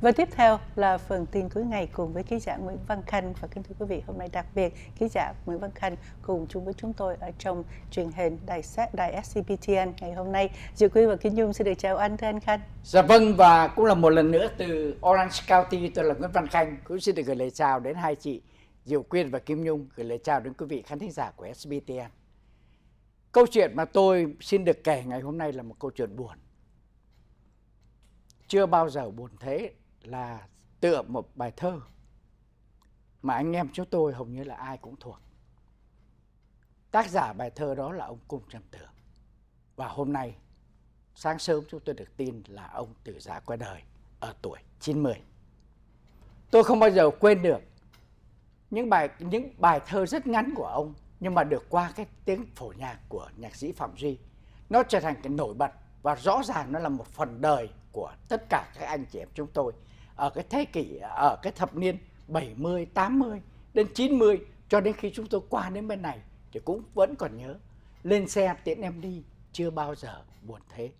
Và tiếp theo là phần tin cuối ngày cùng với ký giả Nguyễn Văn Khanh và kính thưa quý vị hôm nay đặc biệt ký giả Nguyễn Văn Khanh cùng chung với chúng tôi ở trong truyền hình đài sát đài SCPTN ngày hôm nay. Dự Quy và Kim Dung sẽ được chào anh thưa anh Khanh. Dạ vâng và cũng là một lần nữa từ Orange County tôi là Nguyễn Văn Khanh cũng xin được gửi lời chào đến hai chị Diệu Quyên và Kim Nhung gửi lời chào đến quý vị khán thính giả của SBTN. Câu chuyện mà tôi xin được kể ngày hôm nay là một câu chuyện buồn. Chưa bao giờ buồn thế là tựa một bài thơ mà anh em chúng tôi hầu như là ai cũng thuộc. Tác giả bài thơ đó là ông Cung Trầm Tưởng. Và hôm nay, sáng sớm chúng tôi được tin là ông từ giá qua đời ở tuổi 90. Tôi không bao giờ quên được những bài những bài thơ rất ngắn của ông nhưng mà được qua cái tiếng phổ nhạc của nhạc sĩ Phạm Duy nó trở thành cái nổi bật và rõ ràng nó là một phần đời của tất cả các anh chị em chúng tôi ở cái thế kỷ ở cái thập niên 70, 80 đến 90 cho đến khi chúng tôi qua đến bên này thì cũng vẫn còn nhớ lên xe tiễn em đi chưa bao giờ buồn thế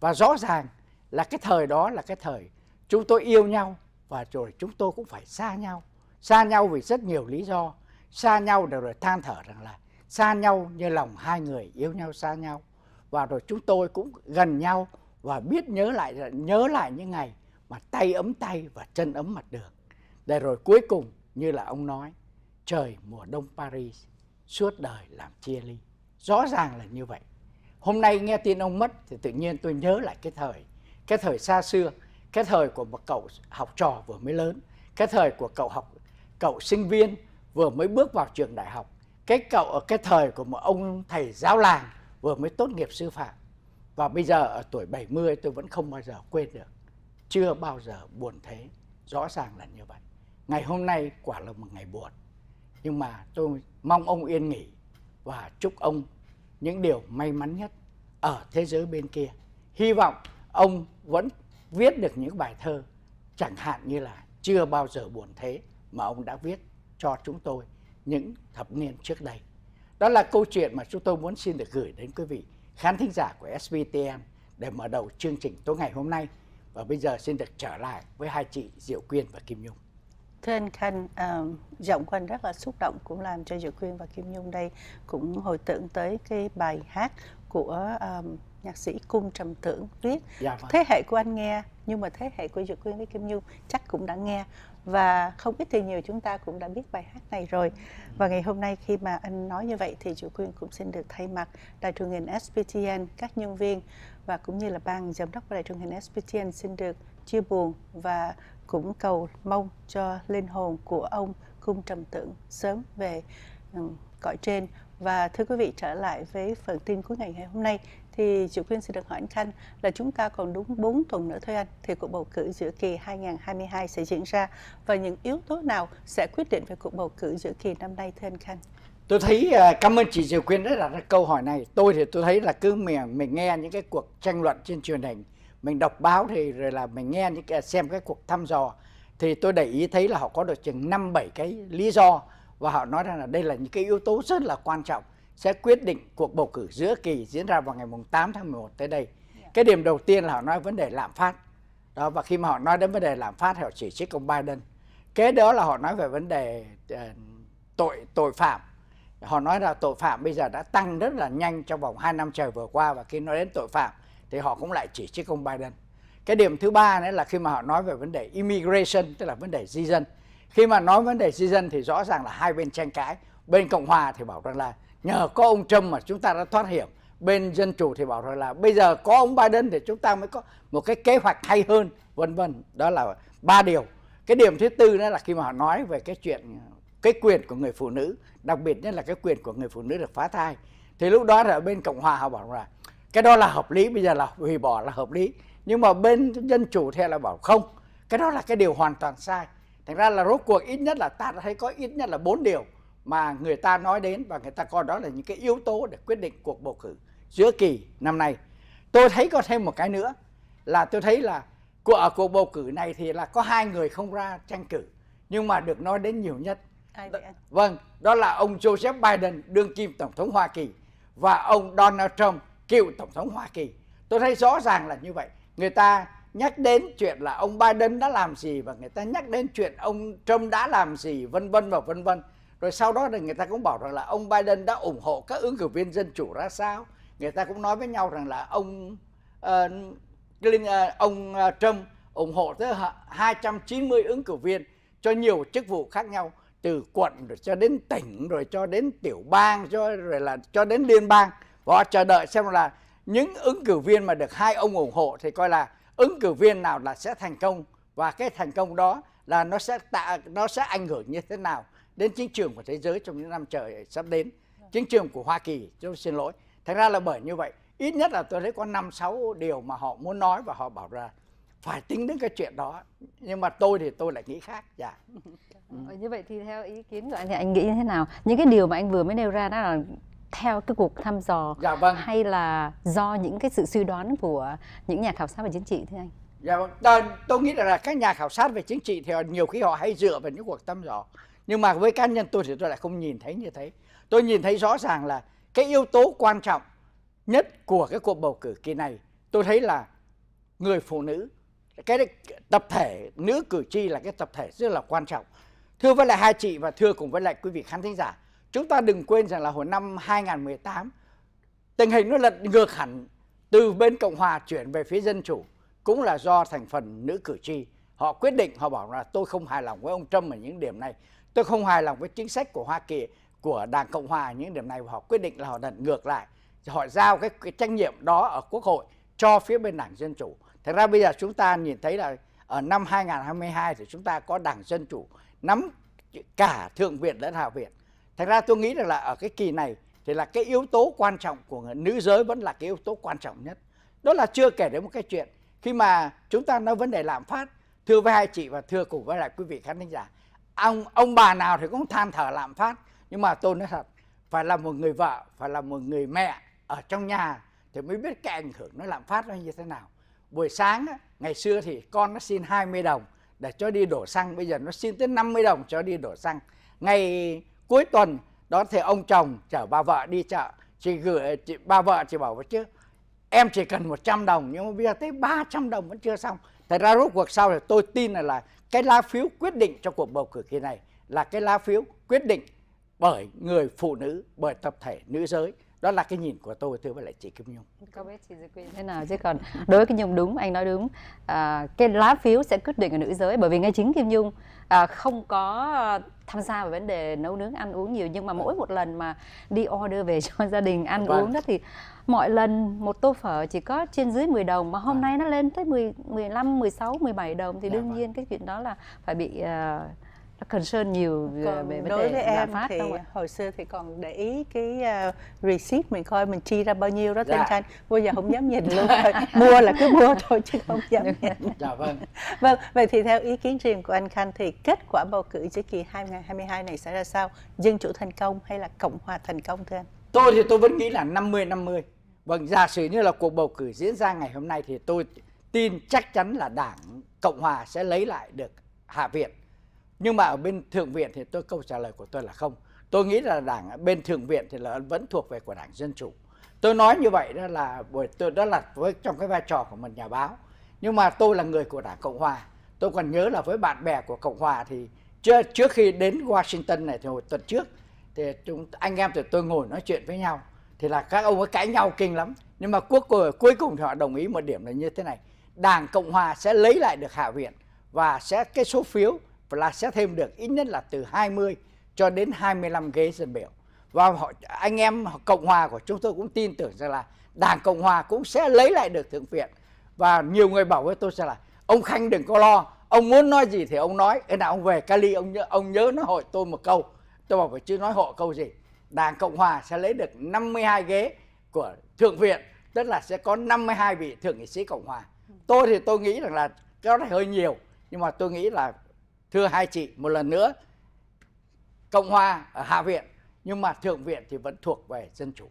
và rõ ràng là cái thời đó là cái thời chúng tôi yêu nhau và rồi chúng tôi cũng phải xa nhau xa nhau vì rất nhiều lý do xa nhau đều rồi than thở rằng là xa nhau như lòng hai người yêu nhau xa nhau và rồi chúng tôi cũng gần nhau và biết nhớ lại nhớ lại những ngày mà tay ấm tay và chân ấm mặt đường. Để rồi cuối cùng như là ông nói, trời mùa đông Paris suốt đời làm chia ly. Rõ ràng là như vậy. Hôm nay nghe tin ông mất thì tự nhiên tôi nhớ lại cái thời, cái thời xa xưa, cái thời của một cậu học trò vừa mới lớn, cái thời của cậu học cậu sinh viên vừa mới bước vào trường đại học, cái cậu ở cái thời của một ông thầy giáo làng vừa mới tốt nghiệp sư phạm và bây giờ ở tuổi 70 tôi vẫn không bao giờ quên được. Chưa bao giờ buồn thế. Rõ ràng là như vậy. Ngày hôm nay quả là một ngày buồn. Nhưng mà tôi mong ông yên nghỉ và chúc ông những điều may mắn nhất ở thế giới bên kia. Hy vọng ông vẫn viết được những bài thơ chẳng hạn như là chưa bao giờ buồn thế mà ông đã viết cho chúng tôi những thập niên trước đây. Đó là câu chuyện mà chúng tôi muốn xin được gửi đến quý vị khán thính giả của SBTN để mở đầu chương trình tối ngày hôm nay. Và bây giờ xin được trở lại với hai chị Diệu Quyên và Kim Nhung. Thưa anh Khanh, uh, giọng của anh rất là xúc động cũng làm cho Diệu Quyên và Kim Nhung đây cũng hồi tưởng tới cái bài hát của um, nhạc sĩ Cung Trầm Tưởng viết. Dạ, vâng. Thế hệ của anh nghe nhưng mà thế hệ của Diệu Quyên với Kim Nhung chắc cũng đã nghe và không ít thì nhiều chúng ta cũng đã biết bài hát này rồi và ngày hôm nay khi mà anh nói như vậy thì chủ quyền cũng xin được thay mặt đài truyền hình SPTN các nhân viên và cũng như là ban giám đốc của đài truyền hình SPTN xin được chia buồn và cũng cầu mong cho linh hồn của ông cung trầm tưởng sớm về ừ, cõi trên và thưa quý vị trở lại với phần tin cuối ngày ngày hôm nay thì chị Quyên xin được hỏi anh Khanh là chúng ta còn đúng 4 tuần nữa thôi anh thì cuộc bầu cử giữa kỳ 2022 sẽ diễn ra và những yếu tố nào sẽ quyết định về cuộc bầu cử giữa kỳ năm nay thưa anh Khanh? Tôi thấy à, cảm ơn chị Diệu Quyên đã đặt ra câu hỏi này. Tôi thì tôi thấy là cứ mình mình nghe những cái cuộc tranh luận trên truyền hình, mình đọc báo thì rồi là mình nghe những cái, xem cái cuộc thăm dò thì tôi để ý thấy là họ có được chừng 5 7 cái lý do và họ nói rằng là đây là những cái yếu tố rất là quan trọng sẽ quyết định cuộc bầu cử giữa kỳ diễn ra vào ngày 8 tháng 11 tới đây. Dạ. Cái điểm đầu tiên là họ nói vấn đề lạm phát. Đó, và khi mà họ nói đến vấn đề lạm phát họ chỉ trích ông Biden. Kế đó là họ nói về vấn đề uh, tội tội phạm. Họ nói là tội phạm bây giờ đã tăng rất là nhanh trong vòng 2 năm trời vừa qua và khi nói đến tội phạm thì họ cũng lại chỉ trích ông Biden. Cái điểm thứ ba nữa là khi mà họ nói về vấn đề immigration tức là vấn đề di dân khi mà nói vấn đề di dân thì rõ ràng là hai bên tranh cãi bên cộng hòa thì bảo rằng là nhờ có ông trump mà chúng ta đã thoát hiểm bên dân chủ thì bảo rằng là bây giờ có ông biden thì chúng ta mới có một cái kế hoạch hay hơn vân vân đó là ba điều cái điểm thứ tư đó là khi mà họ nói về cái chuyện cái quyền của người phụ nữ đặc biệt nhất là cái quyền của người phụ nữ được phá thai thì lúc đó là bên cộng hòa họ bảo là cái đó là hợp lý bây giờ là hủy bỏ là hợp lý nhưng mà bên dân chủ theo là bảo không cái đó là cái điều hoàn toàn sai thành ra là rốt cuộc ít nhất là ta thấy có ít nhất là bốn điều mà người ta nói đến và người ta coi đó là những cái yếu tố để quyết định cuộc bầu cử giữa kỳ năm nay tôi thấy có thêm một cái nữa là tôi thấy là của ở cuộc bầu cử này thì là có hai người không ra tranh cử nhưng mà được nói đến nhiều nhất Ai vậy? vâng đó là ông Joseph Biden đương kim tổng thống Hoa Kỳ và ông Donald Trump cựu tổng thống Hoa Kỳ tôi thấy rõ ràng là như vậy người ta nhắc đến chuyện là ông Biden đã làm gì và người ta nhắc đến chuyện ông Trump đã làm gì vân vân và vân vân. Rồi sau đó thì người ta cũng bảo rằng là ông Biden đã ủng hộ các ứng cử viên dân chủ ra sao. Người ta cũng nói với nhau rằng là ông uh, ờ, Clinton, uh, ờ, ông ờ, Trump ủng hộ tới 290 ứng cử viên cho nhiều chức vụ khác nhau từ quận rồi cho đến tỉnh rồi cho đến tiểu bang cho rồi là cho đến liên bang và họ chờ đợi xem là những ứng cử viên mà được hai ông ủng hộ thì coi là ứng cử viên nào là sẽ thành công và cái thành công đó là nó sẽ tạo nó sẽ ảnh hưởng như thế nào đến chính trường của thế giới trong những năm trời sắp đến vâng. chính trường của Hoa Kỳ tôi xin lỗi thành ra là bởi như vậy ít nhất là tôi thấy có năm sáu điều mà họ muốn nói và họ bảo ra phải tính đến cái chuyện đó nhưng mà tôi thì tôi lại nghĩ khác dạ ừ. như vậy thì theo ý kiến của anh thì anh nghĩ như thế nào những cái điều mà anh vừa mới nêu ra đó là theo cái cuộc thăm dò dạ, vâng. hay là do những cái sự suy đoán của những nhà khảo sát về chính trị thưa anh? Dạ vâng. Đó, tôi nghĩ là các nhà khảo sát về chính trị thì nhiều khi họ hay dựa vào những cuộc thăm dò. Nhưng mà với cá nhân tôi thì tôi lại không nhìn thấy như thế. Tôi nhìn thấy rõ ràng là cái yếu tố quan trọng nhất của cái cuộc bầu cử kỳ này tôi thấy là người phụ nữ cái tập thể nữ cử tri là cái tập thể rất là quan trọng thưa với lại hai chị và thưa cùng với lại quý vị khán thính giả Chúng ta đừng quên rằng là hồi năm 2018 tình hình nó lật ngược hẳn từ bên Cộng hòa chuyển về phía dân chủ cũng là do thành phần nữ cử tri họ quyết định họ bảo là tôi không hài lòng với ông Trump ở những điểm này tôi không hài lòng với chính sách của Hoa Kỳ của Đảng Cộng hòa ở những điểm này và họ quyết định là họ lật ngược lại họ giao cái, cái trách nhiệm đó ở Quốc hội cho phía bên Đảng Dân Chủ thật ra bây giờ chúng ta nhìn thấy là ở năm 2022 thì chúng ta có Đảng Dân Chủ nắm cả Thượng viện lẫn Hạ viện thật ra tôi nghĩ rằng là ở cái kỳ này thì là cái yếu tố quan trọng của nữ giới vẫn là cái yếu tố quan trọng nhất đó là chưa kể đến một cái chuyện khi mà chúng ta nói vấn đề lạm phát thưa với hai chị và thưa cùng với lại quý vị khán thính giả ông ông bà nào thì cũng than thở lạm phát nhưng mà tôi nói thật phải là một người vợ phải là một người mẹ ở trong nhà thì mới biết cái ảnh hưởng nó lạm phát nó như thế nào buổi sáng ngày xưa thì con nó xin 20 đồng để cho đi đổ xăng bây giờ nó xin tới 50 đồng cho đi đổ xăng ngày cuối tuần đó thì ông chồng chở bà vợ đi chợ chị gửi chị bà vợ chị bảo chứ em chỉ cần 100 đồng nhưng mà bây giờ tới 300 đồng vẫn chưa xong thật ra rốt cuộc sau thì tôi tin là là cái lá phiếu quyết định cho cuộc bầu cử kỳ này là cái lá phiếu quyết định bởi người phụ nữ bởi tập thể nữ giới đó là cái nhìn của tôi thưa với lại chị Kim Nhung có biết chị Dư Quỳnh thế nào chứ còn đối với Kim Nhung đúng anh nói đúng à, cái lá phiếu sẽ quyết định ở nữ giới bởi vì ngay chính Kim Nhung à, không có tham gia vào vấn đề nấu nướng ăn uống nhiều nhưng mà mỗi một lần mà đi order về cho gia đình ăn vâng. uống đó thì mọi lần một tô phở chỉ có trên dưới 10 đồng mà hôm vâng. nay nó lên tới 10 15 16 17 đồng thì dạ đương vâng. nhiên cái chuyện đó là phải bị uh, concern nhiều còn về vấn đối với em phát thì không ạ? hồi xưa thì còn để ý cái uh, receipt mình coi mình chi ra bao nhiêu đó dạ. thanh tranh bây giờ không dám nhìn luôn thôi mua là cứ mua thôi chứ không dám nhìn dạ vâng vâng vậy thì theo ý kiến riêng của anh Khanh thì kết quả bầu cử giữa kỳ 2022 này sẽ ra sao dân chủ thành công hay là cộng hòa thành công thưa anh tôi thì tôi vẫn nghĩ là 50 50 vâng giả sử như là cuộc bầu cử diễn ra ngày hôm nay thì tôi tin chắc chắn là đảng cộng hòa sẽ lấy lại được hạ viện nhưng mà ở bên thượng viện thì tôi câu trả lời của tôi là không tôi nghĩ là đảng bên thượng viện thì là vẫn thuộc về của đảng dân chủ tôi nói như vậy đó là buổi tôi đó là với trong cái vai trò của mình nhà báo nhưng mà tôi là người của đảng cộng hòa tôi còn nhớ là với bạn bè của cộng hòa thì chưa, trước khi đến washington này thì hồi tuần trước thì chúng anh em thì tôi ngồi nói chuyện với nhau thì là các ông ấy cãi nhau kinh lắm nhưng mà cuối cùng cuối cùng thì họ đồng ý một điểm là như thế này đảng cộng hòa sẽ lấy lại được hạ viện và sẽ cái số phiếu là sẽ thêm được ít nhất là từ 20 cho đến 25 ghế dân biểu và họ, anh em cộng hòa của chúng tôi cũng tin tưởng rằng là đảng cộng hòa cũng sẽ lấy lại được thượng viện và nhiều người bảo với tôi rằng là ông khanh đừng có lo ông muốn nói gì thì ông nói thế nào ông về cali ông nhớ ông nhớ nó hỏi tôi một câu tôi bảo phải chứ nói họ câu gì đảng cộng hòa sẽ lấy được 52 ghế của thượng viện tức là sẽ có 52 vị thượng nghị sĩ cộng hòa tôi thì tôi nghĩ rằng là cái đó hơi nhiều nhưng mà tôi nghĩ là thưa hai chị một lần nữa cộng hòa ở hạ viện nhưng mà thượng viện thì vẫn thuộc về dân chủ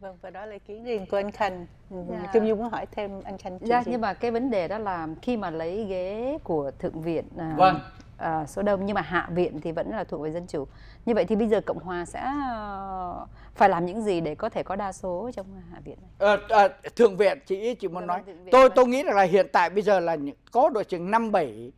vâng và đó là ý kiến riêng của anh khanh ừ, dạ. kim dung muốn hỏi thêm anh khanh dạ, nhưng mà cái vấn đề đó là khi mà lấy ghế của thượng viện à, vâng. À, số đông nhưng mà hạ viện thì vẫn là thuộc về dân chủ như vậy thì bây giờ cộng hòa sẽ ờ, phải làm những gì để có thể có đa số trong hạ viện này ờ, ờ thượng viện chị ý chị muốn Được dạ nói vâng, tôi vâng. tôi nghĩ là hiện tại bây giờ là có đội trưởng năm bảy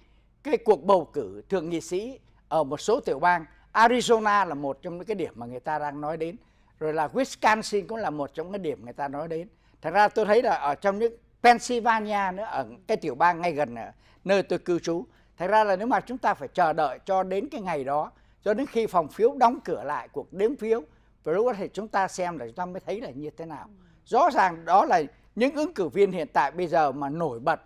cái cuộc bầu cử thượng nghị sĩ ở một số tiểu bang Arizona là một trong những cái điểm mà người ta đang nói đến rồi là Wisconsin cũng là một trong cái điểm người ta nói đến thật ra tôi thấy là ở trong những Pennsylvania nữa ở cái tiểu bang ngay gần ờ, nơi tôi cư trú thật ra là nếu mà chúng ta phải chờ đợi cho đến cái ngày đó cho đến khi phòng phiếu đóng cửa lại cuộc đếm phiếu và lúc đó thì chúng ta xem là chúng ta mới thấy là như thế nào rõ ràng đó là những ứng cử viên hiện tại bây giờ mà nổi bật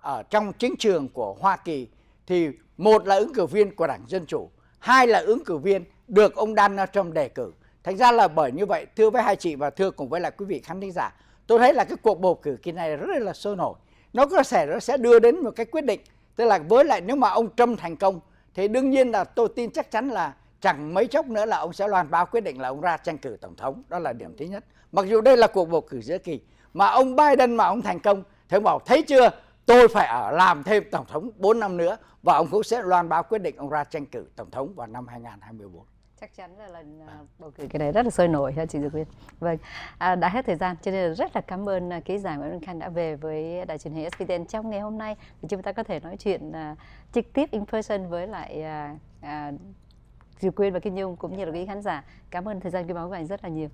ở trong chính trường của Hoa Kỳ thì một là ứng cử viên của Đảng Dân Chủ, hai là ứng cử viên được ông Donald Trump đề cử. Thành ra là bởi như vậy, thưa với hai chị và thưa cùng với là quý vị khán thính giả, tôi thấy là cái cuộc bầu cử kỳ này rất là sôi nổi. Nó có thể nó sẽ đưa đến một cái quyết định, tức là với lại nếu mà ông Trump thành công thì đương nhiên là tôi tin chắc chắn là chẳng mấy chốc nữa là ông sẽ loan báo quyết định là ông ra tranh cử tổng thống, đó là điểm thứ nhất. Mặc dù đây là cuộc bầu cử giữa kỳ mà ông Biden mà ông thành công, thì ông bảo thấy chưa, tôi phải ở làm thêm tổng thống 4 năm nữa và ông cũng sẽ loan báo quyết định ông ra tranh cử tổng thống vào năm 2024 chắc chắn là lần ờ, bầu cử cái này rất là sôi nổi ha chị Dược Quyên. Vâng, à, đã hết thời gian cho nên rất là cảm ơn ờ, ký giả Nguyễn Văn Khanh đã về với đài truyền hình SVTN trong ngày hôm nay để chúng ta có thể nói chuyện à, trực tiếp in person với lại à, à, Dược Quyên và Kim Nhung cũng như là quý khán giả. Cảm ơn thời gian quý báo của anh rất là nhiều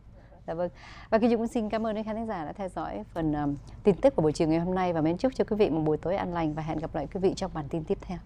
dạ vâng và kim dung cũng xin cảm ơn các khán giả đã theo dõi phần um, tin tức của buổi chiều ngày hôm nay và mến chúc cho quý vị một buổi tối an lành và hẹn gặp lại quý vị trong bản tin tiếp theo